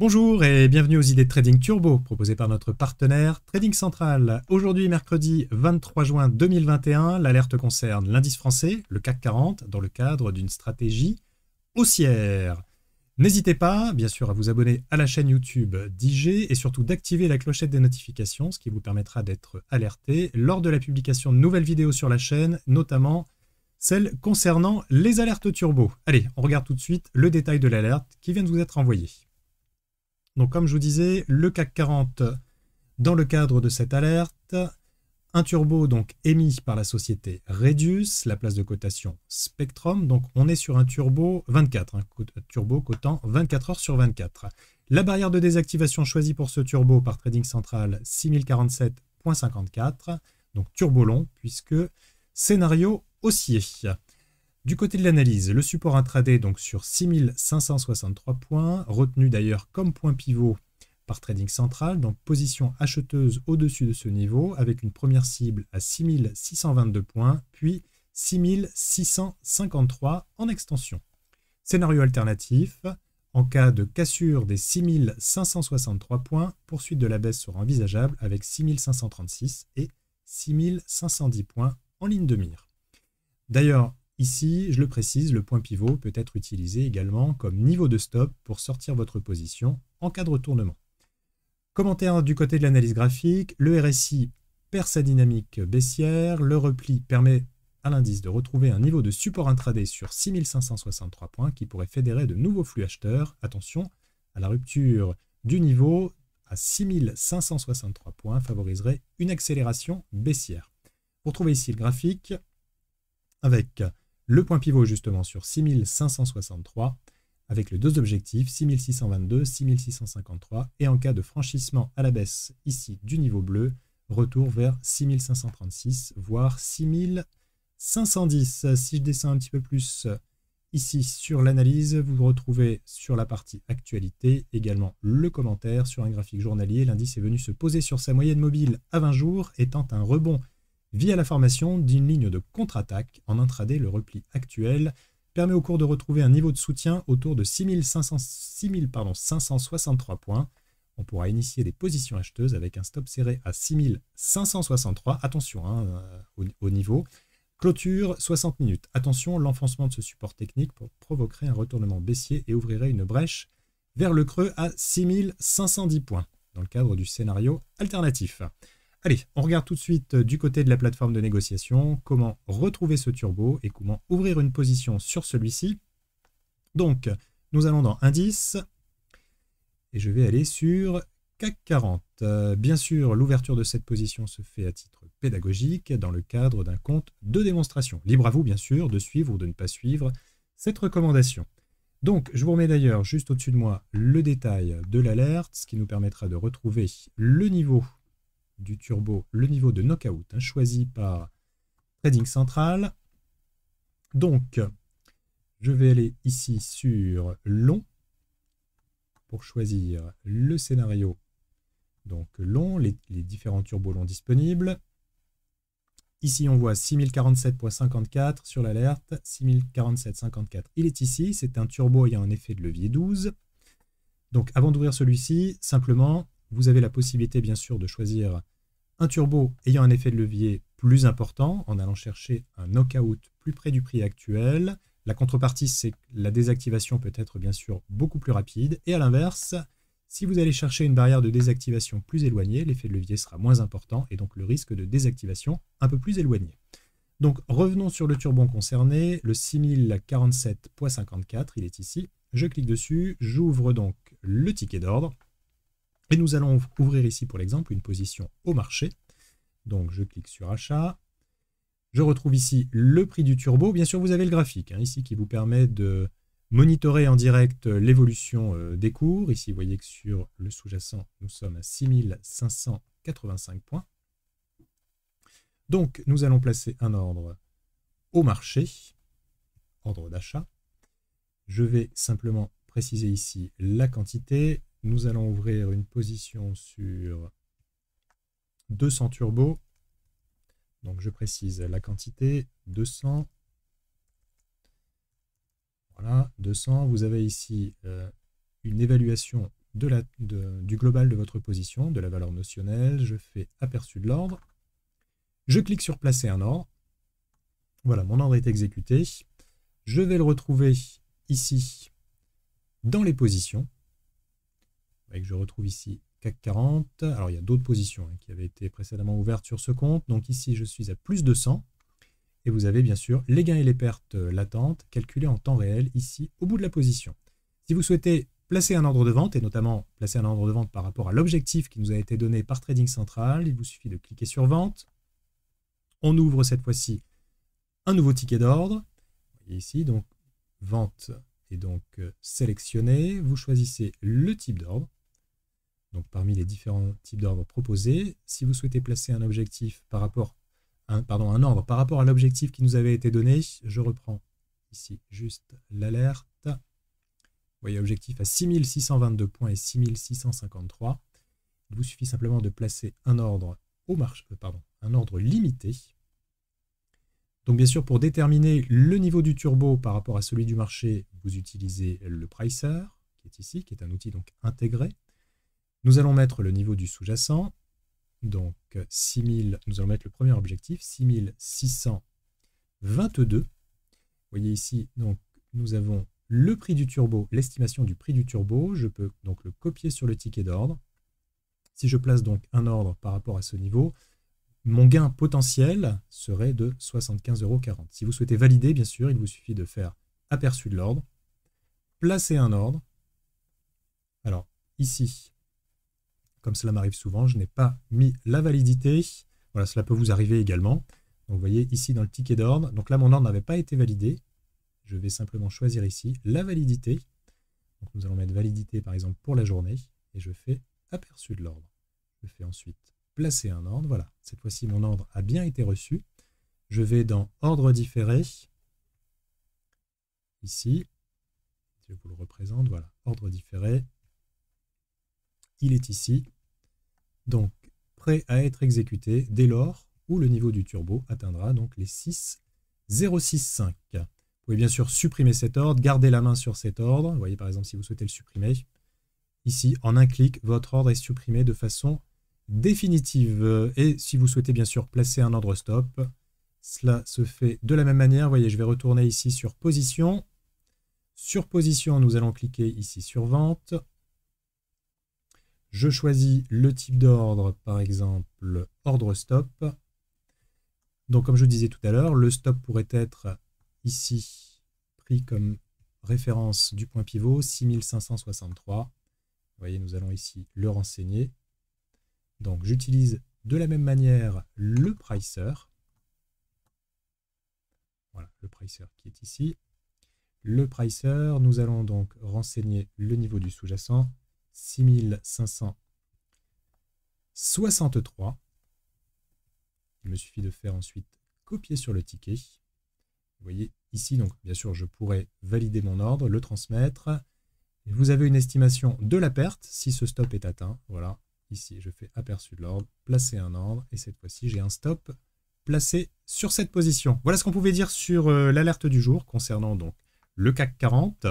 Bonjour et bienvenue aux idées de Trading Turbo proposées par notre partenaire Trading Central. Aujourd'hui mercredi 23 juin 2021, l'alerte concerne l'indice français, le CAC 40, dans le cadre d'une stratégie haussière. N'hésitez pas, bien sûr, à vous abonner à la chaîne YouTube d'IG et surtout d'activer la clochette des notifications, ce qui vous permettra d'être alerté lors de la publication de nouvelles vidéos sur la chaîne, notamment celle concernant les alertes turbo. Allez, on regarde tout de suite le détail de l'alerte qui vient de vous être envoyée. Donc comme je vous disais, le CAC 40 dans le cadre de cette alerte, un turbo donc émis par la société Redius, la place de cotation Spectrum. Donc on est sur un turbo 24, un turbo cotant 24 heures sur 24. La barrière de désactivation choisie pour ce turbo par Trading Central 6047.54, donc turbo long puisque scénario haussier. Du côté de l'analyse, le support intraday donc sur 6563 points, retenu d'ailleurs comme point pivot par Trading Central, donc position acheteuse au-dessus de ce niveau avec une première cible à 6622 points, puis 6653 en extension. Scénario alternatif, en cas de cassure des 6563 points, poursuite de la baisse sera envisageable avec 6536 et 6510 points en ligne de mire. D'ailleurs, Ici, je le précise, le point pivot peut être utilisé également comme niveau de stop pour sortir votre position en cas de retournement. Commentaire du côté de l'analyse graphique, le RSI perd sa dynamique baissière, le repli permet à l'indice de retrouver un niveau de support intraday sur 6563 points qui pourrait fédérer de nouveaux flux acheteurs. Attention, à la rupture du niveau à 6563 points favoriserait une accélération baissière. Vous retrouvez ici le graphique avec le point pivot justement sur 6563 avec le deux objectifs 6622, 6653 et en cas de franchissement à la baisse ici du niveau bleu, retour vers 6536 voire 6510. Si je descends un petit peu plus ici sur l'analyse, vous vous retrouvez sur la partie actualité également le commentaire sur un graphique journalier. L'indice est venu se poser sur sa moyenne mobile à 20 jours étant un rebond via la formation d'une ligne de contre-attaque en intraday. Le repli actuel permet au cours de retrouver un niveau de soutien autour de 6563 points. On pourra initier des positions acheteuses avec un stop serré à 6563. Attention hein, euh, au, au, niveau. Clôture 60 minutes. Attention, l'enfoncement de ce support technique provoquerait un retournement baissier et ouvrirait une brèche vers le creux à 6510 points dans le cadre du scénario alternatif. Allez, on regarde tout de suite euh, du côté de la plateforme de négociation comment retrouver ce turbo et comment ouvrir une position sur celui-ci. Donc, nous allons dans Indice et je vais aller sur CAC 40. Euh, bien sûr, l'ouverture de cette position se fait à titre pédagogique dans le cadre d'un compte de démonstration. Libre à vous, bien sûr, de suivre ou de ne pas suivre cette recommandation. Donc, je vous remets d'ailleurs juste au-dessus de moi le détail de l'alerte, ce qui nous permettra de retrouver le niveau du turbo le niveau de knockout hein, choisi par Trading Central. Donc, je vais aller ici sur long pour choisir le scénario. Donc long, les, les différents turbos longs disponibles. Ici, on voit 6047.54 sur l'alerte, 6047.54. Il est ici, c'est un turbo ayant un effet de levier 12. Donc avant d'ouvrir celui-ci, simplement, vous avez la possibilité, bien sûr, de choisir un turbo ayant un effet de levier plus important en allant chercher un knockout plus près du prix actuel. La contrepartie, c'est que la désactivation peut être bien sûr beaucoup plus rapide. Et à l'inverse, si vous allez chercher une barrière de désactivation plus éloignée, l'effet de levier sera moins important et donc le risque de désactivation un peu plus éloigné. Donc revenons sur le turbon concerné, le 6047.54, il est ici. Je clique dessus, j'ouvre donc le ticket d'ordre. Et nous allons ouvrir ici, pour l'exemple, une position au marché. Donc, je clique sur achat. Je retrouve ici le prix du turbo. Bien sûr, vous avez le graphique hein, ici qui vous permet de monitorer en direct l'évolution euh, des cours. Ici, vous voyez que sur le sous-jacent, nous sommes à 6585 points. Donc, nous allons placer un ordre au marché, ordre d'achat. Je vais simplement préciser ici la quantité. Nous allons ouvrir une position sur 200 turbos. Donc je précise la quantité, 200. Voilà, 200. Vous avez ici euh, une évaluation du global de votre position, de la valeur notionnelle. Je fais aperçu de l'ordre. Je clique sur placer un ordre. Voilà, mon ordre est exécuté. Je vais le retrouver ici dans les positions. Bah, que je retrouve ici CAC 40. Alors, il y a d'autres positions hein, qui avaient été précédemment ouvertes sur ce compte. Donc ici, je suis à plus de 100. Et vous avez bien sûr les gains et les pertes latentes calculées en temps réel ici au bout de la position. Si vous souhaitez placer un ordre de vente, et notamment placer un ordre de vente par rapport à l'objectif qui nous a été donné par Trading Central, il vous suffit de cliquer sur Vente. On ouvre cette fois-ci un nouveau ticket d'ordre. Ici, donc, Vente est donc euh, sélectionné. Vous choisissez le type d'ordre donc parmi les différents types d'ordres proposés. Si vous souhaitez placer un objectif par rapport, ordre par rapport à l'objectif qui nous avait été donné, je reprends ici juste l'alerte. Vous voyez, objectif à 6622 points et 6653. Il vous suffit simplement de placer un ordre au marché, euh, pardon, un ordre limité. Donc bien sûr, pour déterminer le niveau du turbo par rapport à celui du marché, vous utilisez le pricer, qui est ici, qui est un outil donc intégré nous allons mettre le niveau du sous-jacent. Donc 6000, euh, nous allons mettre le premier objectif, 6622. Vous voyez ici, donc nous avons le prix du turbo, l'estimation du prix du turbo. Je peux donc le copier sur le ticket d'ordre. Si je place donc un ordre par rapport à ce niveau, mon gain potentiel serait de 75,40 euros. Si vous souhaitez valider, bien sûr, il vous suffit de faire aperçu de l'ordre, placer un ordre. Alors ici, comme cela m'arrive souvent, je n'ai pas mis la validité. Voilà, cela peut vous arriver également. Donc vous voyez ici dans le ticket d'ordre, donc là mon ordre n'avait pas été validé. Je vais simplement choisir ici la validité. Donc nous allons mettre validité par exemple pour la journée et je fais aperçu de l'ordre. Je fais ensuite placer un ordre. Voilà, cette fois-ci mon ordre a bien été reçu. Je vais dans ordre différé. Ici, je vous le représente, voilà, ordre différé il est ici, donc prêt à être exécuté dès lors où le niveau du turbo atteindra donc les 6,065. Vous pouvez bien sûr supprimer cet ordre, garder la main sur cet ordre, vous voyez par exemple si vous souhaitez le supprimer, ici en un clic, votre ordre est supprimé de façon définitive. Et si vous souhaitez bien sûr placer un ordre stop, cela se fait de la même manière. Vous voyez, je vais retourner ici sur position. Sur position, nous allons cliquer ici sur vente. Je choisis le type d'ordre, par exemple ordre stop. Donc comme je disais tout à l'heure, le stop pourrait être ici pris comme référence du point pivot 6563. Vous voyez, nous allons ici le renseigner. Donc j'utilise de la même manière le pricer. Voilà, le pricer qui est ici. Le pricer, nous allons donc renseigner le niveau du sous-jacent 6563. Il me suffit de faire ensuite copier sur le ticket. Vous voyez ici, donc bien sûr, je pourrais valider mon ordre, le transmettre. vous avez une estimation de la perte si ce stop est atteint. Voilà, ici, je fais aperçu de l'ordre, placer un ordre, et cette fois-ci, j'ai un stop placé sur cette position. Voilà ce qu'on pouvait dire sur euh, l'alerte du jour concernant donc le CAC 40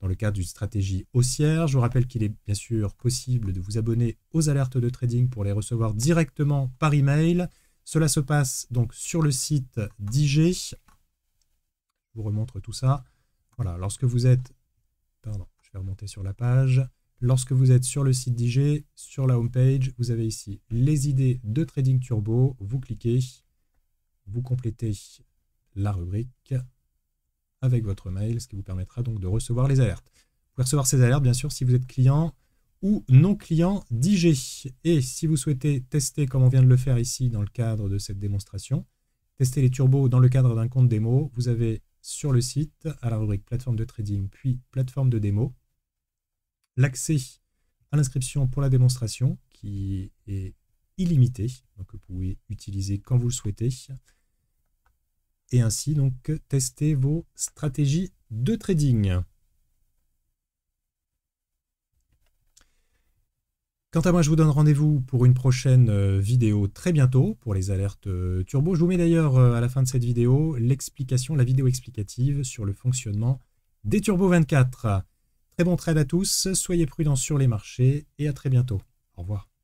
dans le cadre d'une stratégie haussière. Je vous rappelle qu'il est bien sûr possible de vous abonner aux alertes de trading pour les recevoir directement par email. Cela se passe donc sur le site d'IG. Je vous remontre tout ça. Voilà, lorsque vous êtes... Pardon, je vais remonter sur la page. Lorsque vous êtes sur le site d'IG, sur la home page, vous avez ici les idées de Trading Turbo. Vous cliquez, vous complétez la rubrique avec votre mail, ce qui vous permettra donc de recevoir les alertes. Vous pouvez recevoir ces alertes, bien sûr, si vous êtes client ou non client d'IG. Et si vous souhaitez tester, comme on vient de le faire ici dans le cadre de cette démonstration, tester les turbos dans le cadre d'un compte démo, vous avez sur le site, à la rubrique plateforme de trading, puis plateforme de démo, l'accès à l'inscription pour la démonstration qui est illimité, donc vous pouvez utiliser quand vous le souhaitez et ainsi donc tester vos stratégies de trading. Quant à moi, je vous donne rendez-vous pour une prochaine euh, vidéo très bientôt pour les alertes euh, turbo. Je vous mets d'ailleurs euh, à la fin de cette vidéo l'explication, la vidéo explicative sur le fonctionnement des Turbo 24. Très bon trade à tous, soyez prudents sur les marchés et à très bientôt. Au revoir.